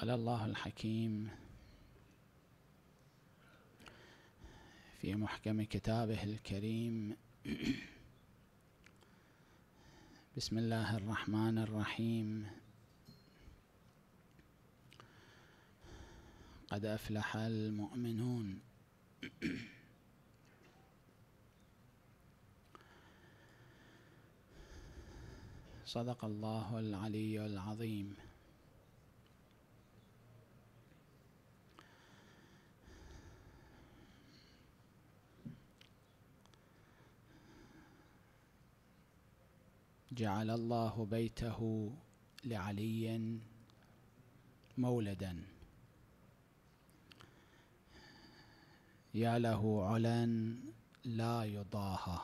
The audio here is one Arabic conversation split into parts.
قال الله الحكيم في محكم كتابه الكريم بسم الله الرحمن الرحيم قد أفلح المؤمنون صدق الله العلي العظيم جعل الله بيته لعلي مولدا يا له علا لا يضاهى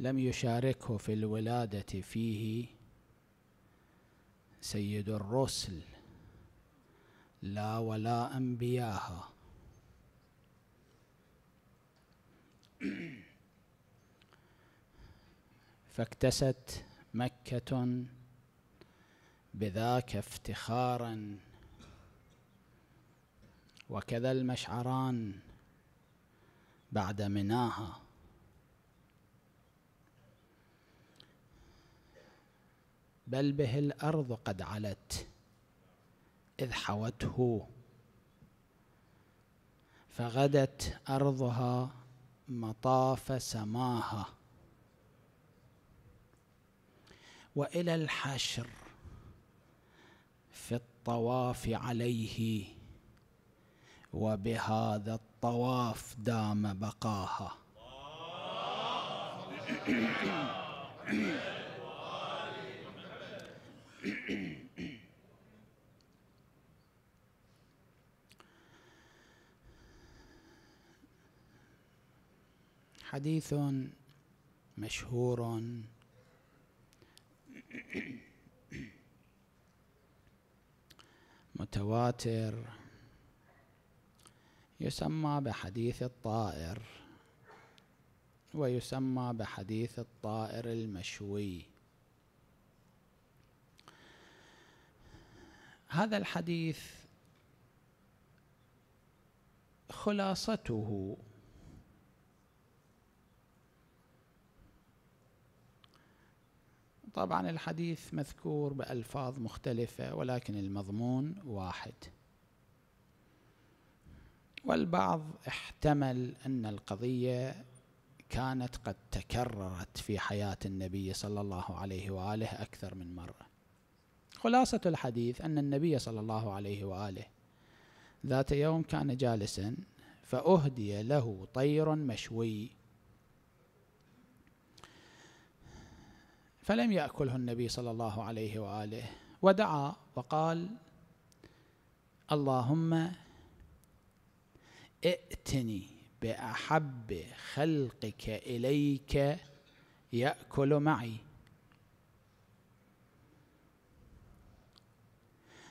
لم يشاركه في الولادة فيه سيد الرسل لا ولا أنبياها فاكتست مكة بذاك افتخارا وكذا المشعران بعد مناها بل به الأرض قد علت إذ حوته فغدت أرضها مطاف سماها والى الحشر في الطواف عليه وبهذا الطواف دام بقاها حديث مشهور متواتر يسمى بحديث الطائر ويسمى بحديث الطائر المشوي هذا الحديث خلاصته طبعا الحديث مذكور بألفاظ مختلفة ولكن المضمون واحد والبعض احتمل أن القضية كانت قد تكررت في حياة النبي صلى الله عليه وآله أكثر من مرة خلاصة الحديث أن النبي صلى الله عليه وآله ذات يوم كان جالسا فأهدي له طير مشوي فلم يأكله النبي صلى الله عليه وآله ودعا وقال اللهم ائتني بأحب خلقك إليك يأكل معي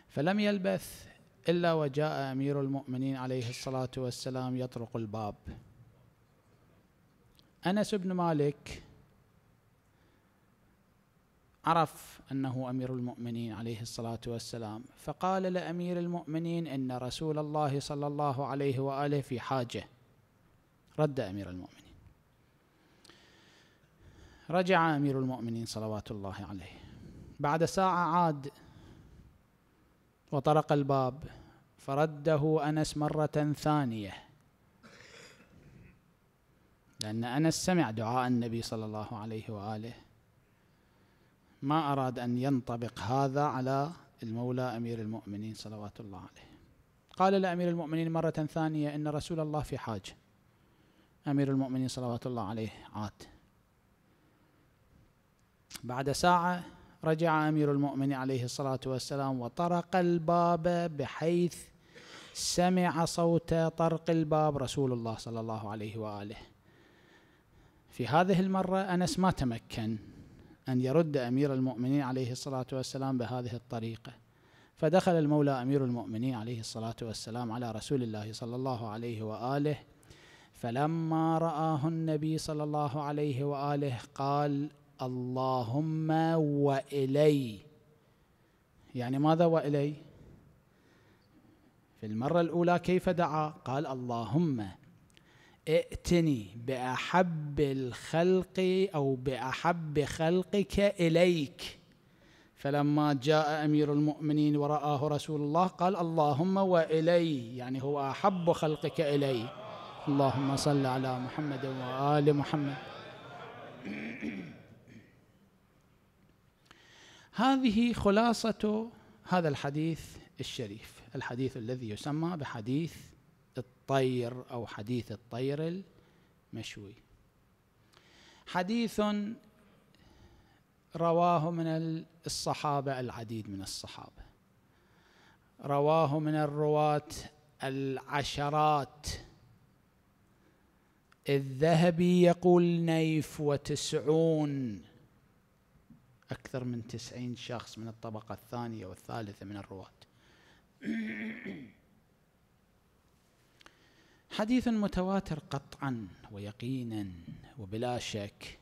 فلم يلبث إلا وجاء أمير المؤمنين عليه الصلاة والسلام يطرق الباب أنس بن مالك عرف انه امير المؤمنين عليه الصلاه والسلام فقال لامير المؤمنين ان رسول الله صلى الله عليه واله في حاجه رد امير المؤمنين رجع امير المؤمنين صلوات الله عليه بعد ساعه عاد وطرق الباب فرده انس مره ثانيه لان انس سمع دعاء النبي صلى الله عليه واله ما أراد أن ينطبق هذا على المولى أمير المؤمنين صلوات الله عليه قال لأمير المؤمنين مرة ثانية إن رسول الله في حاجة أمير المؤمنين صلوات الله عليه عاد بعد ساعة رجع أمير المؤمنين عليه الصلاة والسلام وطرق الباب بحيث سمع صوت طرق الباب رسول الله صلى الله عليه وآله في هذه المرة أنس ما تمكن أن يرد أمير المؤمنين عليه الصلاة والسلام بهذه الطريقة فدخل المولى أمير المؤمنين عليه الصلاة والسلام على رسول الله صلى الله عليه وآله فلما رآه النبي صلى الله عليه وآله قال اللهم وإلي يعني ماذا وإلي في المرة الأولى كيف دعا قال اللهم ائتني باحب الخلق او باحب خلقك اليك فلما جاء امير المؤمنين ورآه رسول الله قال اللهم والي يعني هو احب خلقك الي اللهم صل على محمد وال محمد هذه خلاصه هذا الحديث الشريف الحديث الذي يسمى بحديث الطير أو حديث الطير المشوي حديث رواه من الصحابة العديد من الصحابة رواه من الرواة العشرات الذهبي يقول نيف وتسعون أكثر من تسعين شخص من الطبقة الثانية والثالثة من الرواة حديث متواتر قطعا ويقينا وبلا شك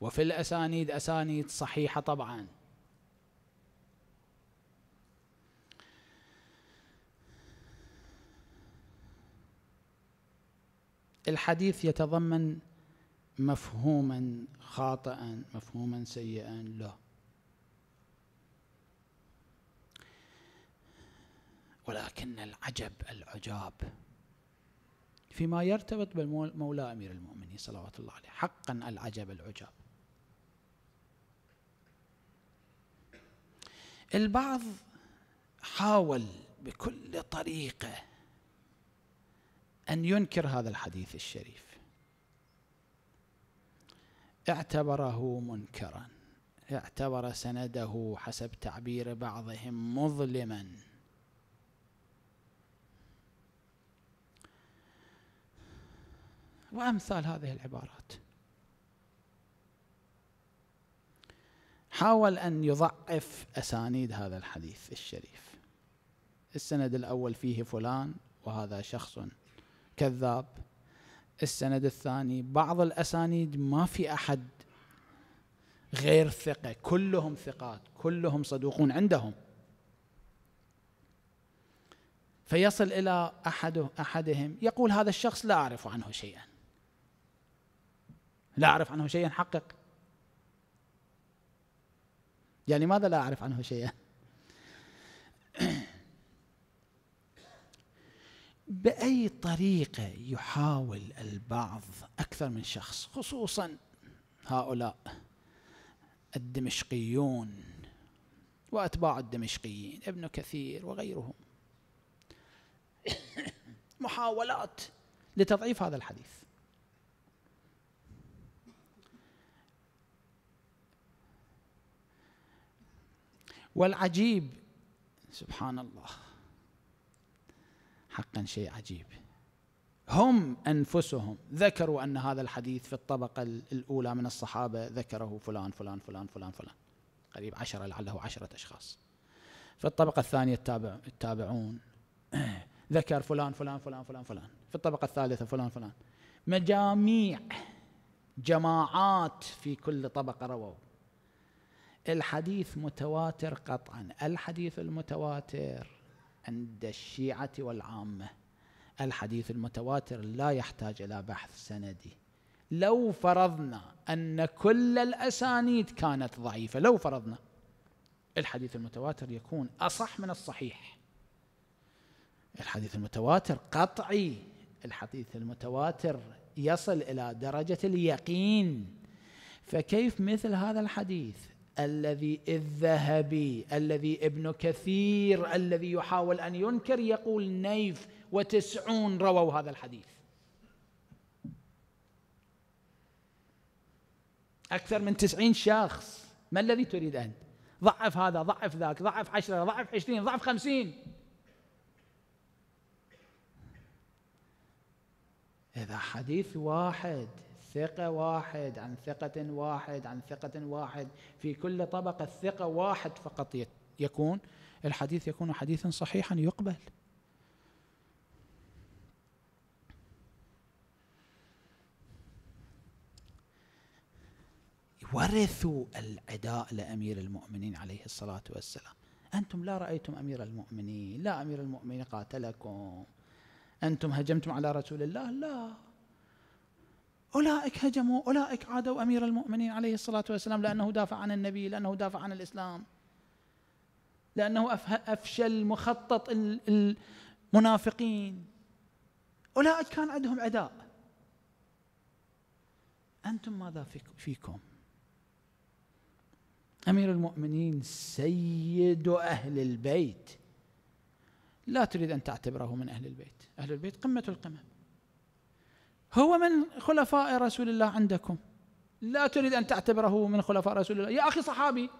وفي الأسانيد أسانيد صحيحة طبعا الحديث يتضمن مفهوما خاطئا مفهوما سيئا لا ولكن العجب العجاب فيما يرتبط بمولى أمير المؤمنين صلوات الله عليه حقا العجب العجاب البعض حاول بكل طريقة أن ينكر هذا الحديث الشريف اعتبره منكرا اعتبر سنده حسب تعبير بعضهم مظلما وامثال هذه العبارات حاول ان يضعف اسانيد هذا الحديث الشريف السند الاول فيه فلان وهذا شخص كذاب السند الثاني بعض الاسانيد ما في احد غير ثقه كلهم ثقات كلهم صدوقون عندهم فيصل الى احد احدهم يقول هذا الشخص لا اعرف عنه شيئا لا أعرف عنه شيئا حقق يعني ماذا لا أعرف عنه شيئا بأي طريقة يحاول البعض أكثر من شخص خصوصا هؤلاء الدمشقيون وأتباع الدمشقيين ابن كثير وغيرهم محاولات لتضعيف هذا الحديث والعجيب سبحان الله حقا شيء عجيب هم انفسهم ذكروا ان هذا الحديث في الطبقه الاولى من الصحابه ذكره فلان فلان فلان فلان فلان قريب عشره لعله عشره اشخاص في الطبقه الثانيه التابع التابعون ذكر فلان فلان فلان فلان فلان في الطبقه الثالثه فلان فلان مجاميع جماعات في كل طبقه رووا الحديث متواتر قطعا الحديث المتواتر عند الشيعة والعامة الحديث المتواتر لا يحتاج إلى بحث سندي لو فرضنا أن كل الأسانيد كانت ضعيفة لو فرضنا الحديث المتواتر يكون أصح من الصحيح الحديث المتواتر قطعي الحديث المتواتر يصل إلى درجة اليقين فكيف مثل هذا الحديث الذي الذهبي الذي ابن كثير الذي يحاول أن ينكر يقول نيف وتسعون رووا هذا الحديث أكثر من تسعين شخص ما الذي تريد أنت ضعف هذا ضعف ذاك ضعف عشرة ضعف عشرين ضعف خمسين إذا حديث واحد ثقة واحد عن ثقة واحد عن ثقة واحد في كل طبقة الثقة واحد فقط يكون الحديث يكون حديثا صحيحا يقبل ورثوا العداء لأمير المؤمنين عليه الصلاة والسلام أنتم لا رأيتم أمير المؤمنين لا أمير المؤمنين قاتلكم أنتم هجمتم على رسول الله لا أولئك هجموا أولئك عادوا أمير المؤمنين عليه الصلاة والسلام لأنه دافع عن النبي لأنه دافع عن الإسلام لأنه أفشل مخطط المنافقين أولئك كان عندهم عداء أنتم ماذا فيكم أمير المؤمنين سيد أهل البيت لا تريد أن تعتبره من أهل البيت أهل البيت قمة القمم هو من خلفاء رسول الله عندكم لا تريد أن تعتبره من خلفاء رسول الله يا أخي صحابي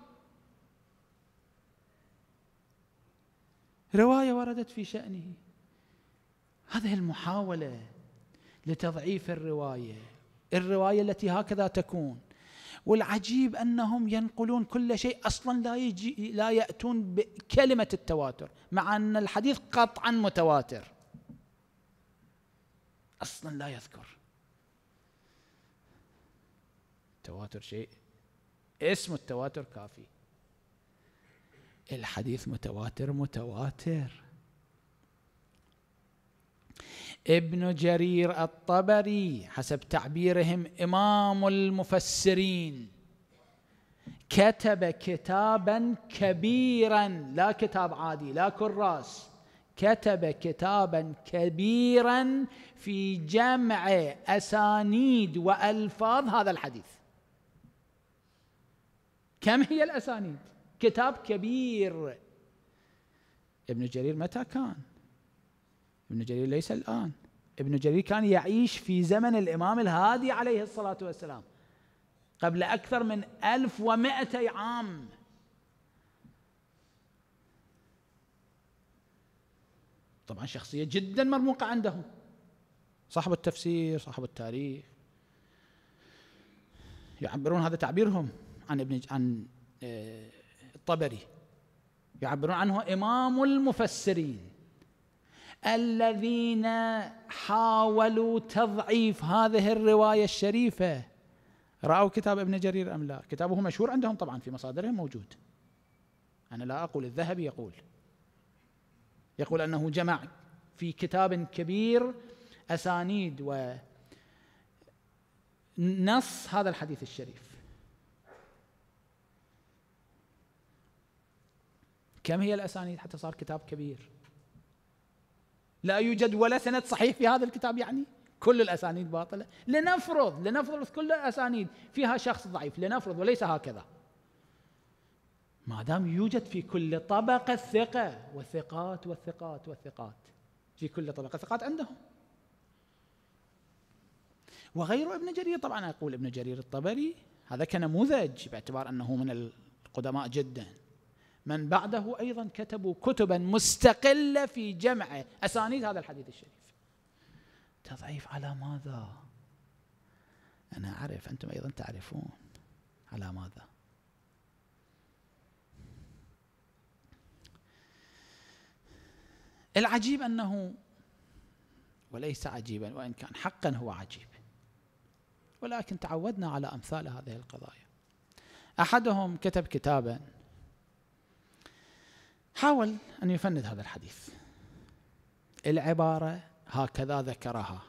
رواية وردت في شأنه هذه المحاولة لتضعيف الرواية الرواية التي هكذا تكون والعجيب أنهم ينقلون كل شيء أصلا لا, يجي لا يأتون بكلمة التواتر مع أن الحديث قطعا متواتر أصلا لا يذكر التواتر شيء اسم التواتر كافي الحديث متواتر متواتر ابن جرير الطبري حسب تعبيرهم إمام المفسرين كتب كتابا كبيرا لا كتاب عادي لا كراس كتب كتابا كبيرا في جمع اسانيد والفاظ هذا الحديث كم هي الاسانيد كتاب كبير ابن جرير متى كان ابن جرير ليس الان ابن جرير كان يعيش في زمن الامام الهادي عليه الصلاه والسلام قبل اكثر من ومائتي عام طبعا شخصية جدا مرموقة عندهم صاحب التفسير صاحب التاريخ يعبرون هذا تعبيرهم عن ابن عن آه، الطبري يعبرون عنه إمام المفسرين الذين حاولوا تضعيف هذه الرواية الشريفة رأوا كتاب ابن جرير أم لا كتابه مشهور عندهم طبعا في مصادرهم موجود أنا لا أقول الذهبي يقول يقول أنه جمع في كتاب كبير أسانيد و نص هذا الحديث الشريف كم هي الأسانيد حتى صار كتاب كبير لا يوجد ولا سند صحيح في هذا الكتاب يعني كل الأسانيد باطلة لنفرض لنفرض كل الأسانيد فيها شخص ضعيف لنفرض وليس هكذا ما دام يوجد في كل طبقة ثقة وثقات وثقات وثقات في كل طبقة ثقات عندهم وغير ابن جرير طبعا أقول ابن جرير الطبري هذا كنموذج باعتبار أنه من القدماء جدا من بعده أيضا كتبوا كتبا مستقلة في جمع أسانيد هذا الحديث الشريف تضعيف على ماذا؟ أنا أعرف أنتم أيضا تعرفون على ماذا العجيب انه وليس عجيبا وان كان حقا هو عجيب ولكن تعودنا على امثال هذه القضايا احدهم كتب كتابا حاول ان يفند هذا الحديث العباره هكذا ذكرها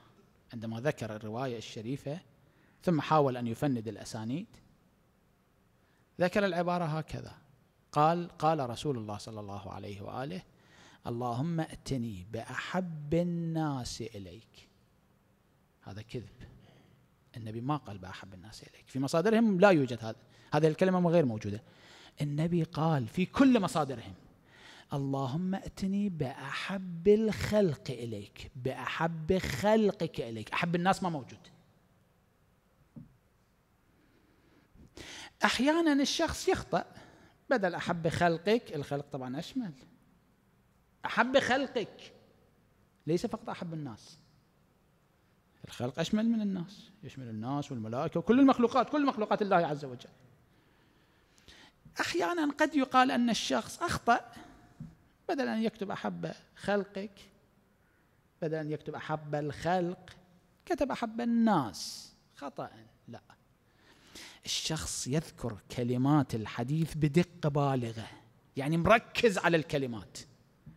عندما ذكر الروايه الشريفه ثم حاول ان يفند الاسانيد ذكر العباره هكذا قال قال رسول الله صلى الله عليه واله اللهم ائتني باحب الناس اليك هذا كذب النبي ما قال باحب الناس اليك في مصادرهم لا يوجد هذا هذه الكلمه غير موجوده النبي قال في كل مصادرهم اللهم ائتني باحب الخلق اليك باحب خلقك اليك احب الناس ما موجود احيانا الشخص يخطأ بدل احب خلقك الخلق طبعا اشمل أحب خلقك ليس فقط أحب الناس الخلق أشمل من الناس يشمل الناس والملائكة وكل المخلوقات كل مخلوقات الله عز وجل أحيانا قد يقال أن الشخص أخطأ بدل أن يكتب أحب خلقك بدل أن يكتب أحب الخلق كتب أحب الناس خطأ لا الشخص يذكر كلمات الحديث بدقة بالغة يعني مركز على الكلمات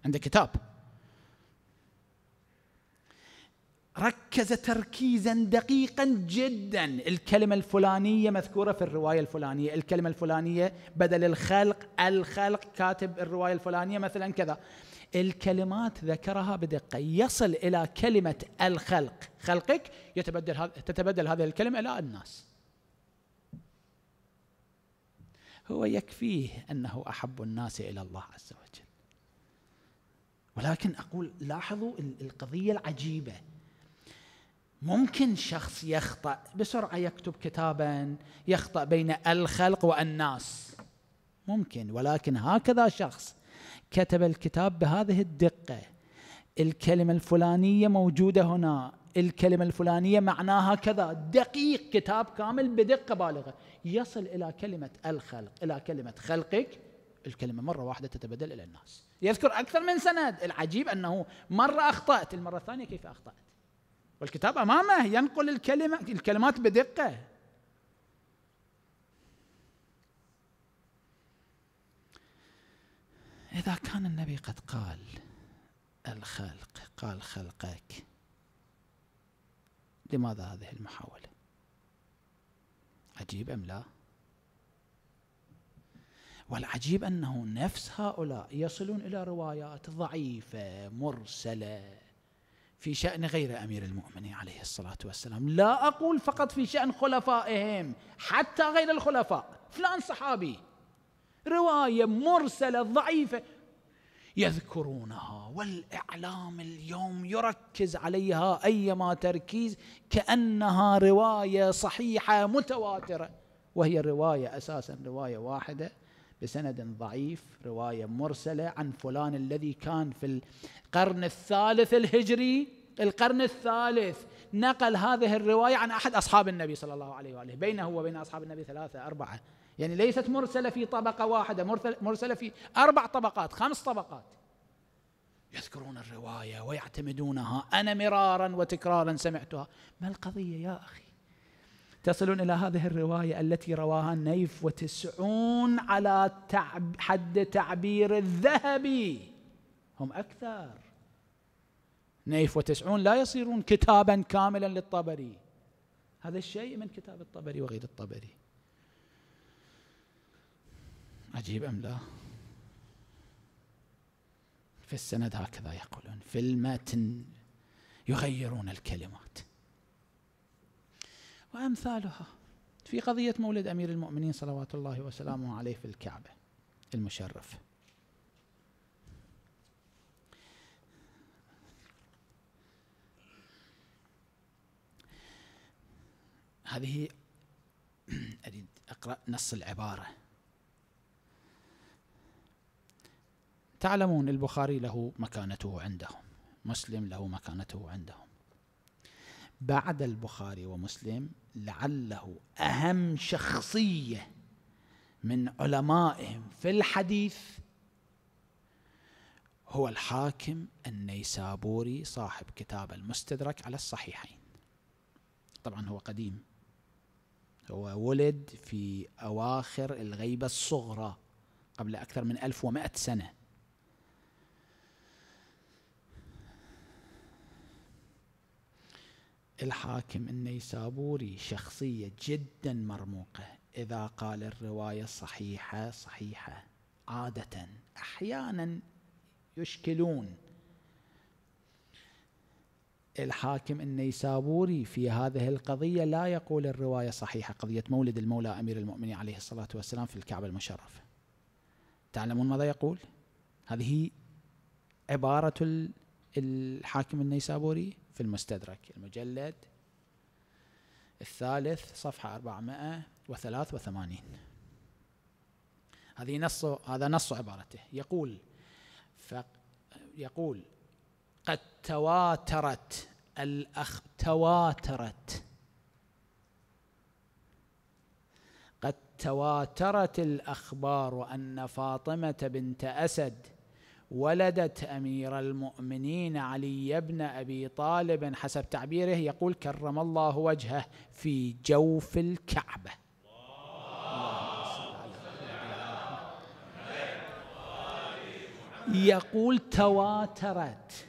عنده كتاب ركز تركيزا دقيقا جدا الكلمة الفلانية مذكورة في الرواية الفلانية الكلمة الفلانية بدل الخلق الخلق كاتب الرواية الفلانية مثلا كذا الكلمات ذكرها بدقة يصل إلى كلمة الخلق خلقك يتبدل هذ... تتبدل هذه الكلمة إلى الناس هو يكفيه أنه أحب الناس إلى الله عز وجل ولكن اقول لاحظوا القضيه العجيبه ممكن شخص يخطا بسرعه يكتب كتابا يخطا بين الخلق والناس ممكن ولكن هكذا شخص كتب الكتاب بهذه الدقه الكلمه الفلانيه موجوده هنا الكلمه الفلانيه معناها كذا دقيق كتاب كامل بدقه بالغه يصل الى كلمه الخلق الى كلمه خلقك الكلمه مره واحده تتبدل الى الناس يذكر أكثر من سند العجيب أنه مرة أخطأت المرة الثانية كيف أخطأت والكتاب أمامه ينقل الكلمة الكلمات بدقة إذا كان النبي قد قال الخلق قال خلقك لماذا هذه المحاولة عجيب أم لا؟ والعجيب انه نفس هؤلاء يصلون الى روايات ضعيفه مرسله في شان غير امير المؤمنين عليه الصلاه والسلام، لا اقول فقط في شان خلفائهم حتى غير الخلفاء، فلان صحابي روايه مرسله ضعيفه يذكرونها والاعلام اليوم يركز عليها ايما تركيز كانها روايه صحيحه متواتره وهي الروايه اساسا روايه واحده بسند ضعيف روايه مرسله عن فلان الذي كان في القرن الثالث الهجري القرن الثالث نقل هذه الروايه عن احد اصحاب النبي صلى الله عليه واله بينه وبين اصحاب النبي ثلاثه اربعه يعني ليست مرسله في طبقه واحده مرسله في اربع طبقات خمس طبقات يذكرون الروايه ويعتمدونها انا مرارا وتكرارا سمعتها ما القضيه يا اخي تصلون إلى هذه الرواية التي رواها نيف وتسعون على تعب حد تعبير الذهبي هم أكثر نيف وتسعون لا يصيرون كتابا كاملا للطبري هذا الشيء من كتاب الطبري وغير الطبري عجيب أم لا في السند هكذا يقولون في المتن يغيرون الكلمات وأمثالها في قضية مولد أمير المؤمنين صلوات الله وسلامه عليه في الكعبة المشرفة هذه أريد أقرأ نص العبارة تعلمون البخاري له مكانته عندهم مسلم له مكانته عندهم بعد البخاري ومسلم لعله اهم شخصيه من علمائهم في الحديث هو الحاكم النيسابوري صاحب كتاب المستدرك على الصحيحين طبعا هو قديم هو ولد في أواخر الغيبة الصغرى قبل أكثر من 1100 سنة الحاكم النيسابوري شخصية جدا مرموقة إذا قال الرواية صحيحة صحيحة عادة أحيانا يشكلون الحاكم النيسابوري في هذه القضية لا يقول الرواية صحيحة قضية مولد المولى أمير المؤمنين عليه الصلاة والسلام في الكعبة المشرفة تعلمون ماذا يقول؟ هذه عبارة الحاكم النيسابوري في المستدرك المجلد الثالث صفحة 483 هذه نص هذا نص عبارته يقول يقول قد تواترت الأخ تواترت قد تواترت الأخبار أن فاطمة بنت أسد ولدت امير المؤمنين علي بن ابي طالب حسب تعبيره يقول كرم الله وجهه في جوف الكعبه يقول تواترت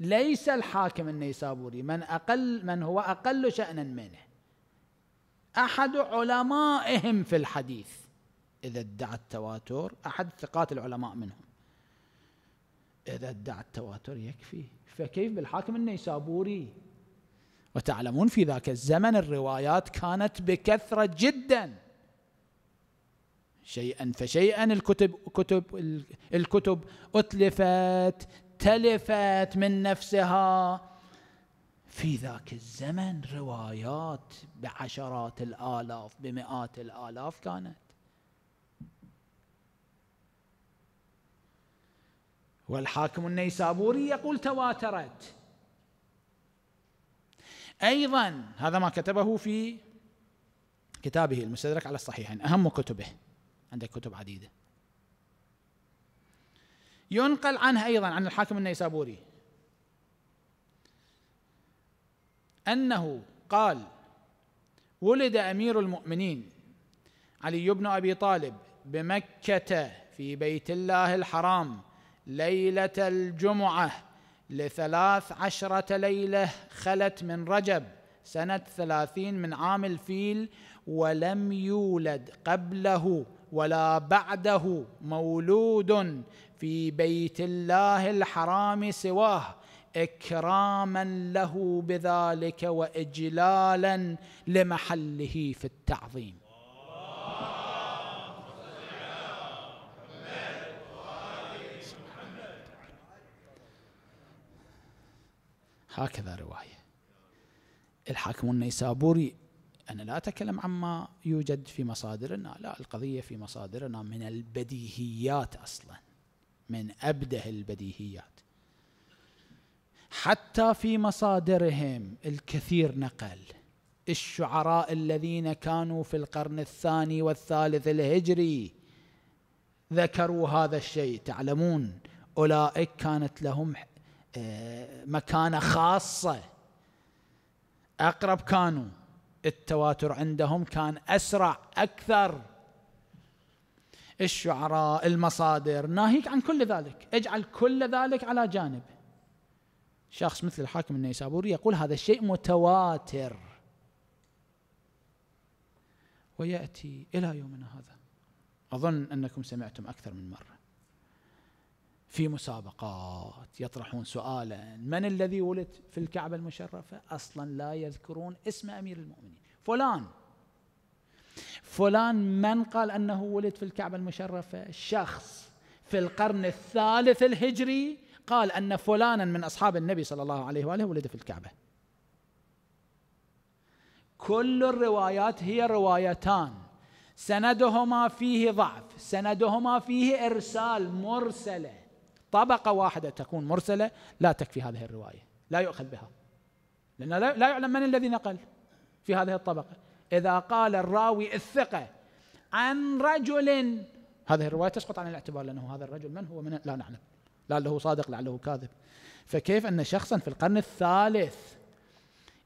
ليس الحاكم النيسابوري من اقل من هو اقل شانا منه احد علمائهم في الحديث إذا ادعى التواتر أحد ثقات العلماء منهم إذا ادعى التواتر يكفي فكيف بالحاكم النيسابوري وتعلمون في ذاك الزمن الروايات كانت بكثرة جدا شيئا فشيئا الكتب كتب الكتب أتلفت تلفت من نفسها في ذاك الزمن روايات بعشرات الآلاف بمئات الآلاف كانت والحاكم النيسابوري يقول تواترت ايضا هذا ما كتبه في كتابه المستدرك على الصحيحين اهم كتبه عنده كتب عديده ينقل عنه ايضا عن الحاكم النيسابوري انه قال ولد امير المؤمنين علي بن ابي طالب بمكه في بيت الله الحرام ليلة الجمعة لثلاث عشرة ليلة خلت من رجب سنة ثلاثين من عام الفيل ولم يولد قبله ولا بعده مولود في بيت الله الحرام سواه اكراما له بذلك واجلالا لمحله في التعظيم هكذا رواية الحاكم النيسابوري أنا لا أتكلم عما يوجد في مصادرنا لا القضية في مصادرنا من البديهيات أصلا من أبده البديهيات حتى في مصادرهم الكثير نقل الشعراء الذين كانوا في القرن الثاني والثالث الهجري ذكروا هذا الشيء تعلمون أولئك كانت لهم مكانه خاصه اقرب كانوا التواتر عندهم كان اسرع اكثر الشعراء المصادر ناهيك عن كل ذلك اجعل كل ذلك على جانب شخص مثل الحاكم النيسابوري يقول هذا الشيء متواتر وياتي الى يومنا هذا اظن انكم سمعتم اكثر من مره في مسابقات يطرحون سؤالا من الذي ولد في الكعبة المشرفة أصلا لا يذكرون اسم أمير المؤمنين فلان فلان من قال أنه ولد في الكعبة المشرفة شخص في القرن الثالث الهجري قال أن فلانا من أصحاب النبي صلى الله عليه وآله ولد في الكعبة كل الروايات هي روايتان سندهما فيه ضعف سندهما فيه إرسال مرسله طبقة واحدة تكون مرسلة لا تكفي هذه الرواية لا يؤخذ بها لأن لا يعلم من الذي نقل في هذه الطبقة إذا قال الراوي الثقة عن رجل هذه الرواية تسقط عن الاعتبار لأنه هذا الرجل من هو من لا نعلم لعله صادق لعله كاذب فكيف أن شخصا في القرن الثالث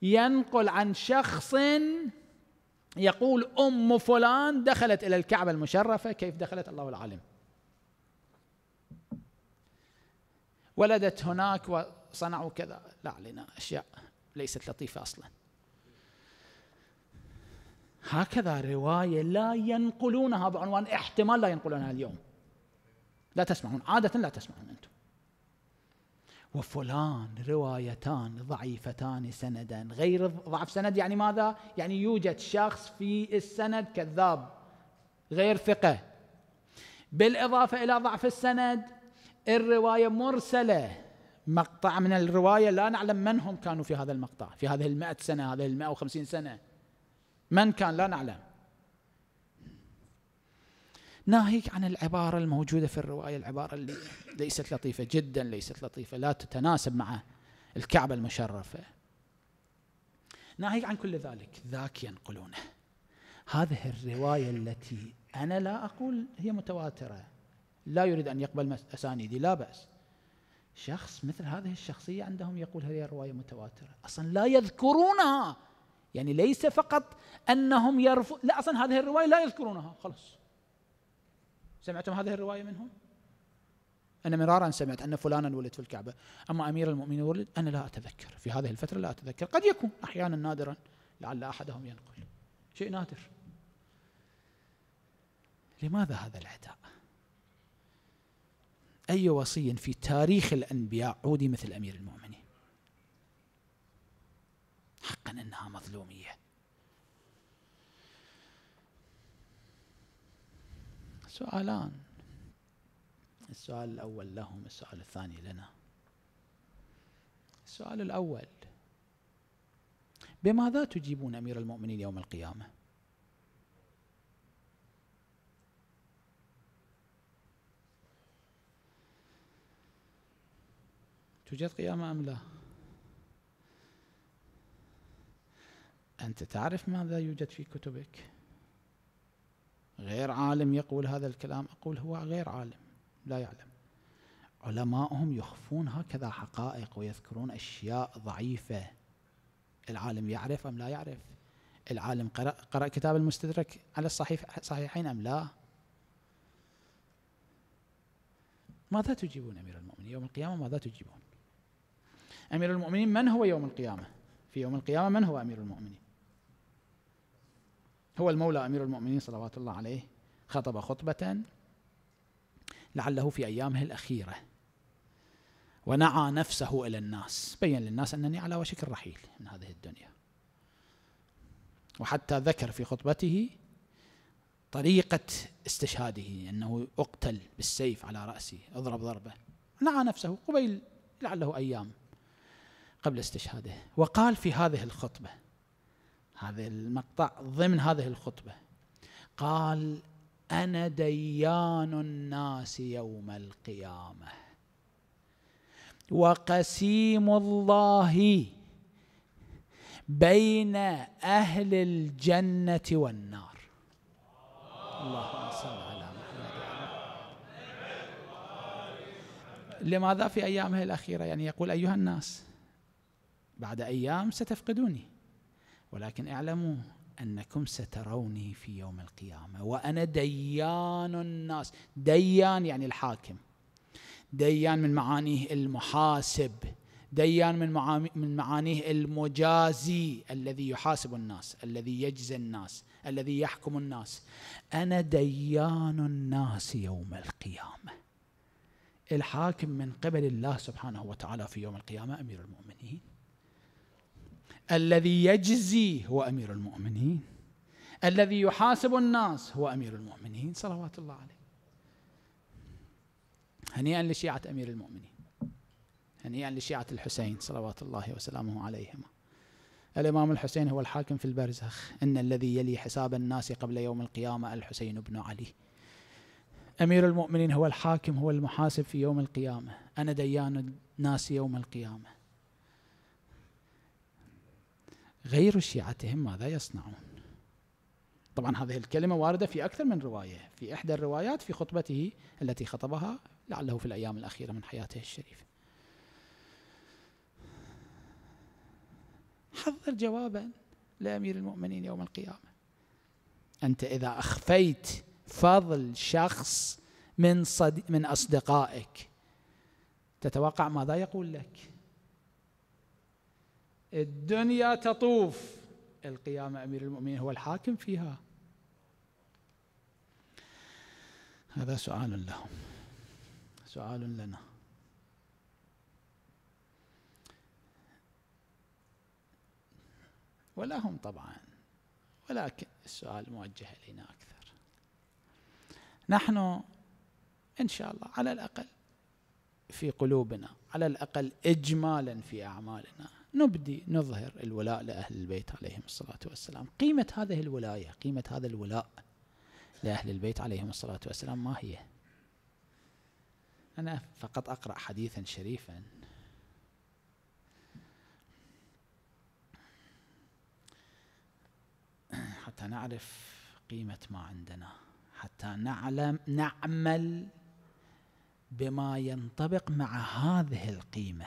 ينقل عن شخص يقول أم فلان دخلت إلى الكعبة المشرفة كيف دخلت الله العالم ولدت هناك وصنعوا كذا لا علينا أشياء ليست لطيفة أصلا هكذا رواية لا ينقلونها بعنوان احتمال لا ينقلونها اليوم لا تسمعون عادة لا تسمعون أنتم وفلان روايتان ضعيفتان سندا غير ضعف سند يعني ماذا؟ يعني يوجد شخص في السند كذاب غير ثقة بالإضافة إلى ضعف السند الرواية مرسلة مقطع من الرواية لا نعلم من هم كانوا في هذا المقطع في هذه المائة سنة هذه المائة وخمسين سنة من كان لا نعلم ناهيك عن العبارة الموجودة في الرواية العبارة اللي ليست لطيفة جدا ليست لطيفة لا تتناسب مع الكعبة المشرفة ناهيك عن كل ذلك ذاك ينقلونه هذه الرواية التي أنا لا أقول هي متواترة لا يريد أن يقبل أسانيدي لا بأس شخص مثل هذه الشخصية عندهم يقول هذه الرواية متواترة أصلا لا يذكرونها يعني ليس فقط أنهم يرفض لا أصلا هذه الرواية لا يذكرونها خلص سمعتم هذه الرواية منهم أنا مرارا سمعت أن فلانا ولد في الكعبة أما أمير المؤمنين ولد أنا لا أتذكر في هذه الفترة لا أتذكر قد يكون أحيانا نادرا لعل أحدهم ينقل شيء نادر لماذا هذا العداء أي وصي في تاريخ الأنبياء عودي مثل أمير المؤمنين حقا أنها مظلومية سؤالان السؤال الأول لهم السؤال الثاني لنا السؤال الأول بماذا تجيبون أمير المؤمنين يوم القيامة توجد قيامة أم لا أنت تعرف ماذا يوجد في كتبك غير عالم يقول هذا الكلام أقول هو غير عالم لا يعلم علماءهم يخفون هكذا حقائق ويذكرون أشياء ضعيفة العالم يعرف أم لا يعرف العالم قرأ, قرأ كتاب المستدرك على الصحيح صحيحين أم لا ماذا تجيبون أمير المؤمنين يوم القيامة ماذا تجيبون امير المؤمنين من هو يوم القيامه في يوم القيامه من هو امير المؤمنين هو المولى امير المؤمنين صلوات الله عليه خطب خطبه لعله في ايامه الاخيره ونعى نفسه الى الناس بين للناس انني على وشك الرحيل من هذه الدنيا وحتى ذكر في خطبته طريقة استشهاده أنه أقتل بالسيف على رأسي اضرب ضربة نعى نفسه قبيل لعله أيام قبل استشهاده وقال في هذه الخطبة هذا المقطع ضمن هذه الخطبة قال أنا ديان الناس يوم القيامة وقسيم الله بين أهل الجنة والنار اللهم صل على محمد لماذا في أيامه الأخيرة يعني يقول أيها الناس بعد ايام ستفقدوني ولكن اعلموا انكم ستروني في يوم القيامه وانا ديان الناس ديان يعني الحاكم ديان من معانيه المحاسب ديان من من معانيه المجازي الذي يحاسب الناس الذي يجزي الناس الذي يحكم الناس انا ديان الناس يوم القيامه الحاكم من قبل الله سبحانه وتعالى في يوم القيامه امير المؤمنين الذي يجزي هو امير المؤمنين الذي يحاسب الناس هو امير المؤمنين صلوات الله عليه هنيئا لشيعه امير المؤمنين هنيئا لشيعه الحسين صلوات الله وسلامه عليهما الامام الحسين هو الحاكم في البرزخ ان الذي يلي حساب الناس قبل يوم القيامه الحسين بن علي امير المؤمنين هو الحاكم هو المحاسب في يوم القيامه انا ديان الناس يوم القيامه غير شيعتهم ماذا يصنعون طبعا هذه الكلمة واردة في أكثر من رواية في إحدى الروايات في خطبته التي خطبها لعله في الأيام الأخيرة من حياته الشريفة حضر جوابا لأمير المؤمنين يوم القيامة أنت إذا أخفيت فضل شخص من صدي من أصدقائك تتوقع ماذا يقول لك الدنيا تطوف القيامة أمير المؤمنين هو الحاكم فيها هذا سؤال لهم سؤال لنا ولهم طبعا ولكن السؤال موجه إلينا أكثر نحن إن شاء الله على الأقل في قلوبنا على الأقل إجمالا في أعمالنا نبدي نظهر الولاء لأهل البيت عليهم الصلاة والسلام قيمة هذه الولاية قيمة هذا الولاء لأهل البيت عليهم الصلاة والسلام ما هي أنا فقط أقرأ حديثا شريفا حتى نعرف قيمة ما عندنا حتى نعلم نعمل بما ينطبق مع هذه القيمه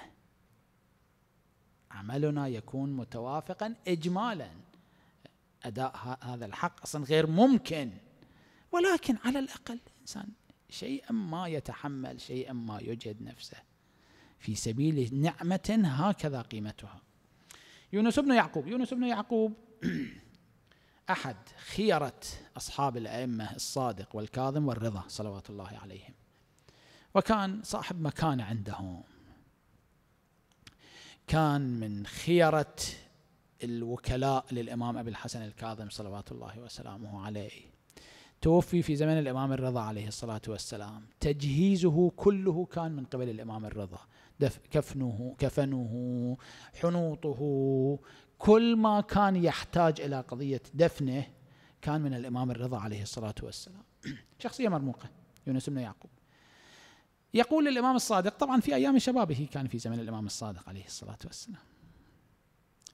عملنا يكون متوافقا اجمالا اداء هذا الحق اصلا غير ممكن ولكن على الاقل الانسان شيئا ما يتحمل شيئا ما يجهد نفسه في سبيل نعمه هكذا قيمتها يونس بن يعقوب يونس بن يعقوب احد خيره اصحاب الائمه الصادق والكاظم والرضا صلوات الله عليهم وكان صاحب مكانه عندهم كان من خيرة الوكلاء للإمام أبي الحسن الكاظم صلوات الله وسلامه عليه توفي في زمن الإمام الرضا عليه الصلاة والسلام تجهيزه كله كان من قبل الإمام الرضا كفنه كفنه حنوطه كل ما كان يحتاج إلى قضية دفنه كان من الإمام الرضا عليه الصلاة والسلام شخصية مرموقة يونس بن يعقوب يقول الإمام الصادق طبعا في أيام شبابه كان في زمن الإمام الصادق عليه الصلاة والسلام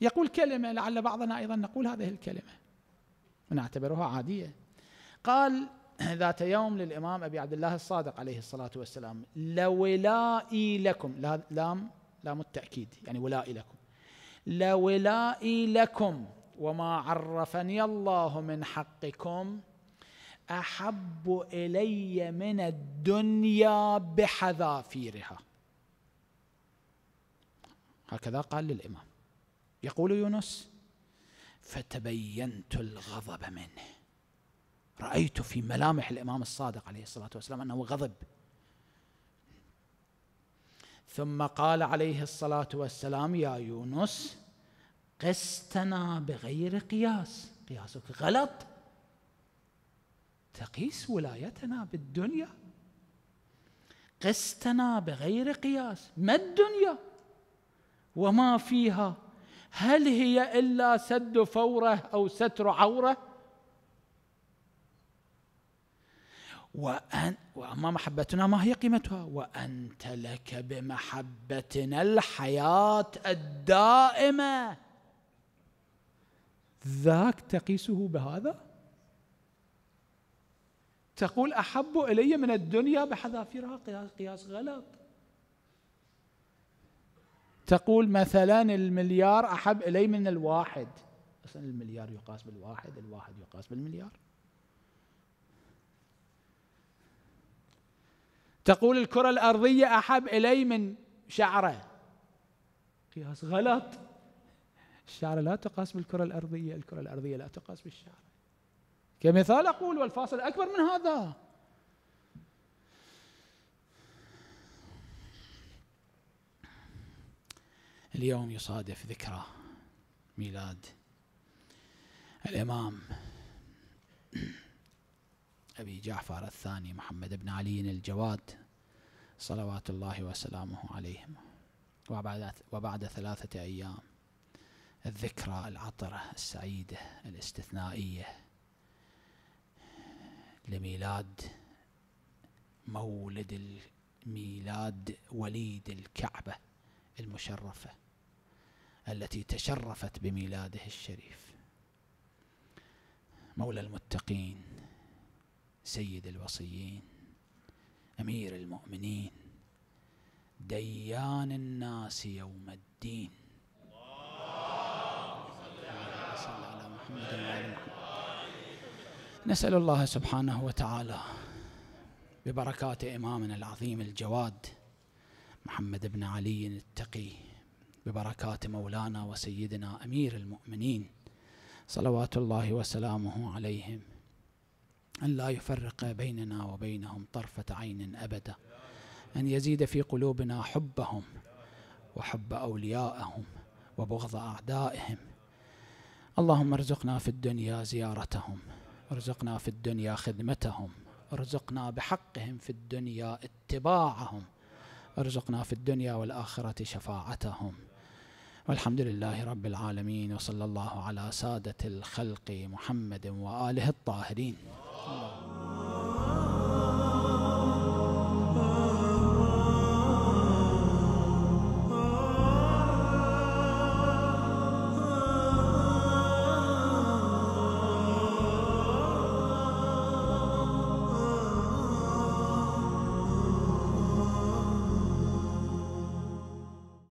يقول كلمة لعل بعضنا أيضا نقول هذه الكلمة ونعتبرها عادية قال ذات يوم للإمام أبي عبد الله الصادق عليه الصلاة والسلام لولائي لكم لا لام لام التأكيد يعني ولائي لكم لولائي لكم وما عرفني الله من حقكم احب الي من الدنيا بحذافيرها هكذا قال للامام يقول يونس فتبينت الغضب منه رايت في ملامح الامام الصادق عليه الصلاه والسلام انه غضب ثم قال عليه الصلاه والسلام يا يونس قستنا بغير قياس قياسك غلط تقيس ولايتنا بالدنيا قستنا بغير قياس ما الدنيا وما فيها هل هي الا سد فوره او ستر عوره وأن وأما محبتنا ما هي قيمتها وأنت لك بمحبتنا الحياة الدائمة ذاك تقيسه بهذا تقول أحب إلي من الدنيا بحذافيرها قياس غلط تقول مثلا المليار أحب إلي من الواحد أصلا المليار يقاس بالواحد الواحد يقاس بالمليار تقول الكرة الأرضية أحب إلي من شعره قياس غلط الشعر لا تقاس بالكرة الأرضية الكرة الأرضية لا تقاس بالشعر كمثال أقول والفاصل أكبر من هذا اليوم يصادف ذكرى ميلاد الإمام أبي جعفر الثاني محمد بن علي الجواد صلوات الله وسلامه عليهم وبعد, وبعد ثلاثة أيام الذكرى العطرة السعيدة الاستثنائية لميلاد مولد ميلاد وليد الكعبة المشرفة التي تشرفت بميلاده الشريف مولى المتقين سيد الوصيين أمير المؤمنين ديان الناس يوم الدين اللهم صل على محمد وعلى محمد نسأل الله سبحانه وتعالى ببركات إمامنا العظيم الجواد محمد بن علي التقي ببركات مولانا وسيدنا أمير المؤمنين صلوات الله وسلامه عليهم أن لا يفرق بيننا وبينهم طرفة عين أبدا أن يزيد في قلوبنا حبهم وحب أوليائهم وبغض أعدائهم اللهم ارزقنا في الدنيا زيارتهم ارزقنا في الدنيا خدمتهم ارزقنا بحقهم في الدنيا اتباعهم ارزقنا في الدنيا والآخرة شفاعتهم والحمد لله رب العالمين وصلى الله على سادة الخلق محمد وآله الطاهرين